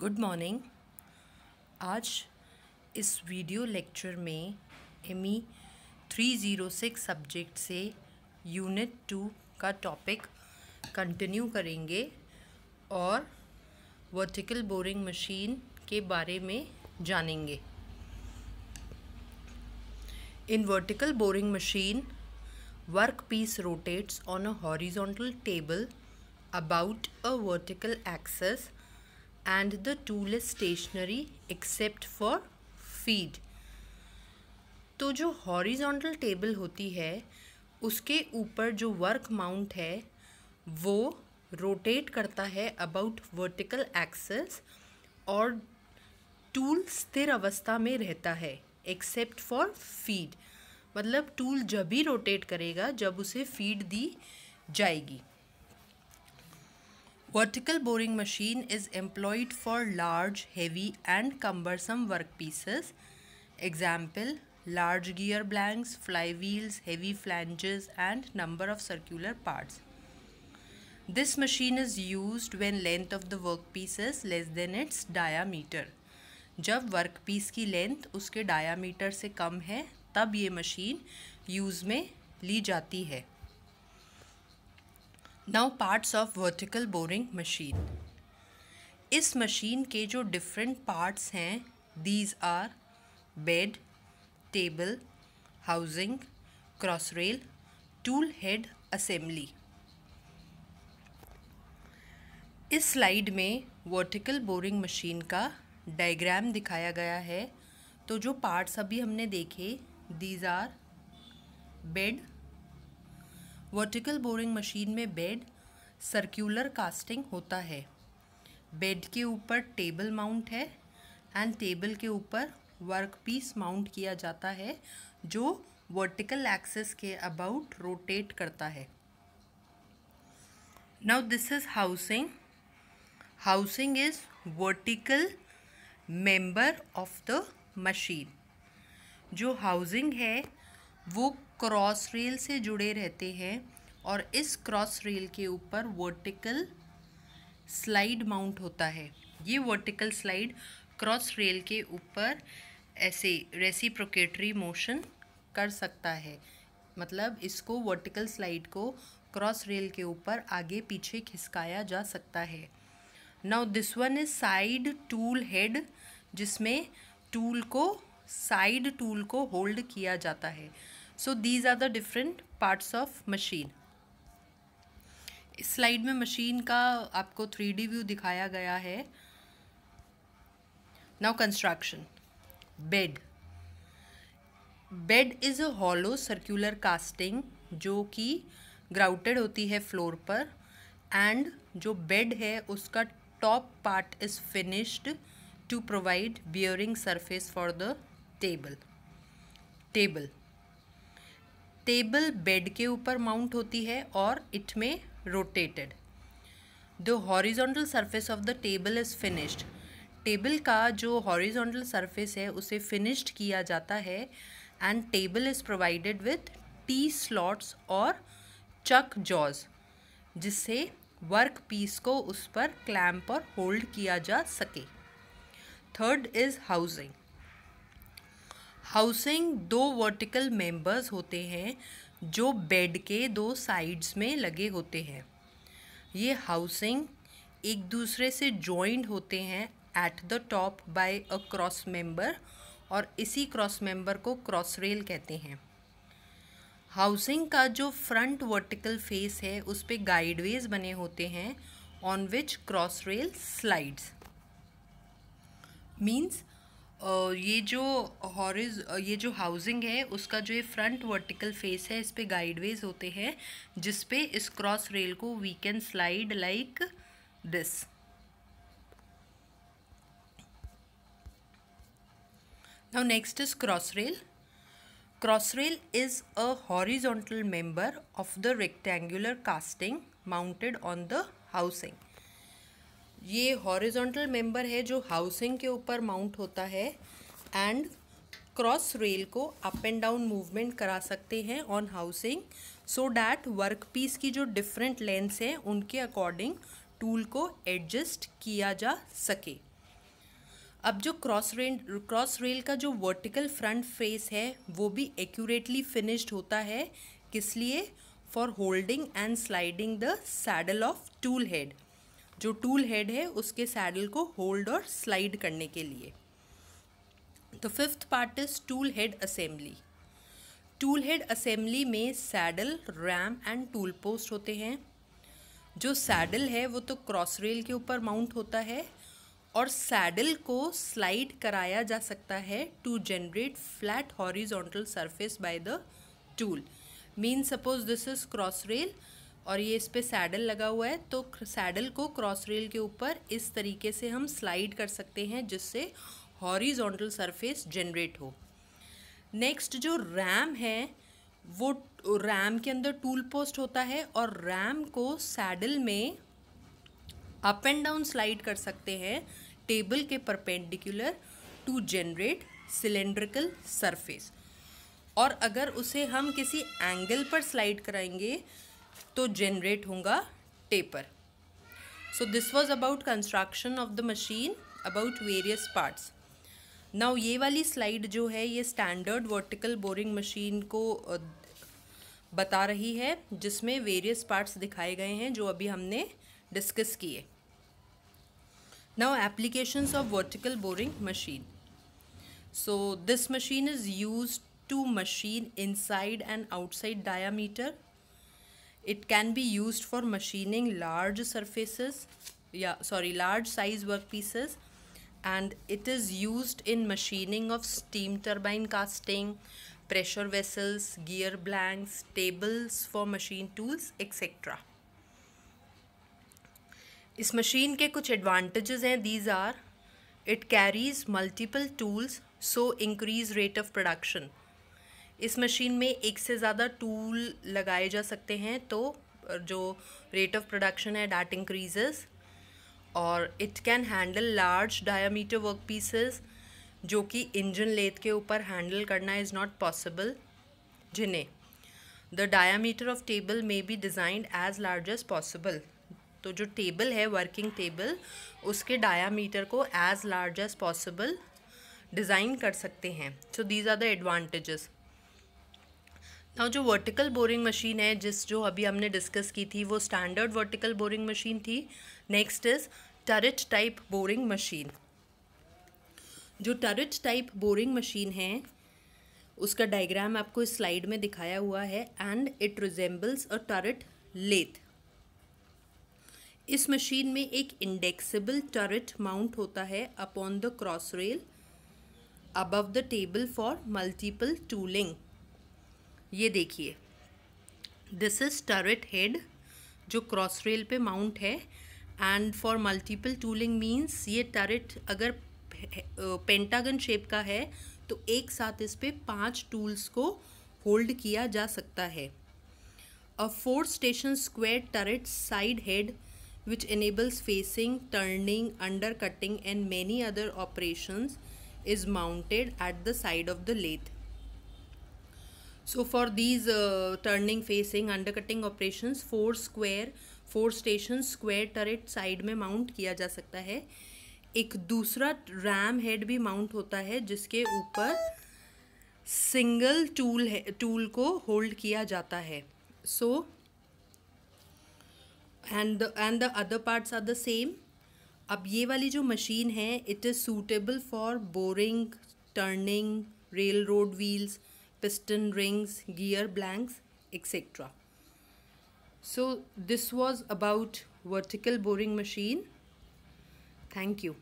Good morning आज इस video lecture में M E three zero six subject से यूनिट टू का टॉपिक कंटिन्यू करेंगे और वर्टिकल बोरिंग मशीन के बारे में जानेंगे in vertical boring machine work piece rotates on a horizontal table about a vertical axis and the tool is stationary except for feed तो जो horizontal टेबल होती है उसके ऊपर जो वर्क माउंट है वो रोटेट करता है अबाउट वर्टिकल एक्सेस और टूल स्थिर अवस्था में रहता है एक्सेप्ट फॉर फीड मतलब टूल जब ही रोटेट करेगा जब उसे फीड दी जाएगी Vertical boring machine is employed for large, heavy and cumbersome workpieces. Example, large gear blanks, flywheels, heavy flanges and number of circular parts. This machine is used when length of the workpiece is less than its diameter. जब workpiece की length उसके diameter से कम है तब ये machine use में ली जाती है now parts of vertical boring machine इस मशीन के जो डिफरेंट पार्ट्स हैं these are bed table housing cross rail tool head assembly इस स्लाइड में वर्टिकल बोरिंग मशीन का डायग्राम दिखाया गया है तो जो पार्ट्स अभी हमने देखे these are bed vertical boring machine में बेड सर्कुलर कास्टिंग होता है बेड के ऊपर टेबल माउंट है एंड टेबल के ऊपर वर्क पीस माउंट किया जाता है जो वर्टिकल एक्सेस के अबाउट रोटेट करता है now this is housing housing is vertical member of the machine जो हाउसिंग है वो क्रॉस रेल से जुड़े रहते हैं और इस क्रॉस रेल के ऊपर वर्टिकल स्लाइड माउंट होता है ये वर्टिकल स्लाइड क्रॉस रेल के ऊपर ऐसे रेसिप्रोकेटरी मोशन कर सकता है मतलब इसको वर्टिकल स्लाइड को क्रॉस रेल के ऊपर आगे पीछे खिसकाया जा सकता है now this one is side tool head जिसमें टूल को साइड टूल को होल्ड किया जाता है so these are the different parts of machine इस स्लाइड में मशीन का आपको थ्री डी व्यू दिखाया गया है now construction bed bed is a hollow circular casting जो कि ग्राउटेड होती है फ्लोर पर एंड जो बेड है उसका top part is finished to provide bearing surface for the table table table bed के ऊपर माउंट होती है और इट में rotated the horizontal surface of the table is finished table का जो हॉरिजोंटल सरफेस है उसे फिनिश्ड किया जाता है and table is provided with T slots और चक जॉज जिससे वर्क पीस को उस पर क्लैम्प और होल्ड किया जा सके थर्ड इज़ हाउसिंग हाउसिंग दो वर्टिकल मेंबर्स होते हैं जो बेड के दो साइड्स में लगे होते हैं ये हाउसिंग एक दूसरे से जॉइंड होते हैं at the top by a cross member और इसी क्रॉस मेंबर को क्रॉस रेल कहते हैं हाउसिंग का जो फ्रंट वर्टिकल फेस है उस पर गाइडवेज बने होते हैं on which cross rail slides means ये जो हॉरिज ये जो हाउसिंग है उसका जो ये फ्रंट वर्टिकल फेस है इस पर गाइडवेज होते हैं जिसपे इस क्रॉस रेल को we can slide like this now next is cross rail cross rail is a horizontal member of the rectangular casting mounted on the housing ये हॉरिजॉन्टल मेंबर है जो हाउसिंग के ऊपर माउंट होता है एंड क्रॉस रेल को up and down movement करा सकते हैं on housing so that work piece की जो डिफरेंट लेंस हैं उनके अकॉर्डिंग टूल को एडजस्ट किया जा सके अब जो क्रॉस रेल क्रॉस रेल का जो वर्टिकल फ्रंट फेस है वो भी एक्यूरेटली फिनिश्ड होता है किस लिए for holding and sliding the saddle of tool head जो टूल हेड है उसके सैडल को होल्ड और स्लाइड करने के लिए तो fifth part is tool head assembly tool head assembly में saddle ram and tool post होते हैं जो सैडल है वो तो क्रॉस रेल के ऊपर माउंट होता है और सैडल को स्लाइड कराया जा सकता है to generate flat horizontal surface by the tool mean suppose this is cross rail और ये इस पर सैडल लगा हुआ है तो सैडल को क्रॉस रेल के ऊपर इस तरीके से हम स्लाइड कर सकते हैं जिससे हॉरिजोंटल सरफेस जनरेट हो नेक्स्ट जो रैम है वो रैम के अंदर टूल पोस्ट होता है और रैम को सैडल में अप एंड डाउन स्लाइड कर सकते हैं टेबल के perpendicular to generate cylindrical surface और अगर उसे हम किसी एंगल पर स्लाइड कराएंगे तो जनरेट होगा taper so this was about construction of the machine about various parts now ये वाली स्लाइड जो है ये स्टैंडर्ड वर्टिकल बोरिंग मशीन को बता रही है जिसमें वेरियस पार्ट्स दिखाए गए हैं जो अभी हमने डिस्कस किए now applications of vertical boring machine so this machine is use to machine inside and outside diameter It can be used for machining large surfaces, yeah, sorry, large size workpieces and it is used in machining of steam turbine casting, pressure vessels, gear blanks, tables for machine tools, etc. इस machine के कुछ advantages हैं these are it carries multiple tools so increase rate of production इस machine में एक से ज़्यादा tool लगाए जा सकते हैं तो जो रेट ऑफ प्रोडक्शन है डैट इंक्रीजेस और it can handle large diameter work pieces जो कि इंजन लेथ के ऊपर हैंडल करना इज़ नॉट पॉसिबल जिन्हें the diameter of table may be designed as large as possible तो जो टेबल है वर्किंग टेबल उसके डायामीटर को as large as possible design कर सकते हैं so these are the advantages और जो वर्टिकल बोरिंग मशीन है जिस जो अभी हमने डिस्कस की थी वो स्टैंडर्ड वर्टिकल बोरिंग मशीन थी next is turret type boring machine जो टरिट टाइप बोरिंग मशीन है उसका डायग्राम आपको इस स्लाइड में दिखाया हुआ है and it resembles a turret lathe इस मशीन में एक इंडेक्सेबल टरिट माउंट होता है upon the cross rail above the table for multiple tooling ये देखिए दिस इज़ टर्रेट हेड जो क्रॉस रेल पे माउंट है and for multiple tooling means ये टरेट अगर पेंटागन शेप का है तो एक साथ इस पर पाँच टूल्स को होल्ड किया जा सकता है a four station square turret side head which enables facing turning under cutting and many other operation is mounted at the side of the lathe so for these turning facing under cutting operation four square four station square turret side में mount किया जा सकता है एक दूसरा RAM head भी mount होता है जिसके ऊपर सिंगल टूल है टूल को होल्ड किया जाता है so and and the other parts are the same अब ये वाली जो मशीन है it is suitable for boring turning rail road wheels piston rings, gear blanks, etc. So this was about vertical boring machine. Thank you.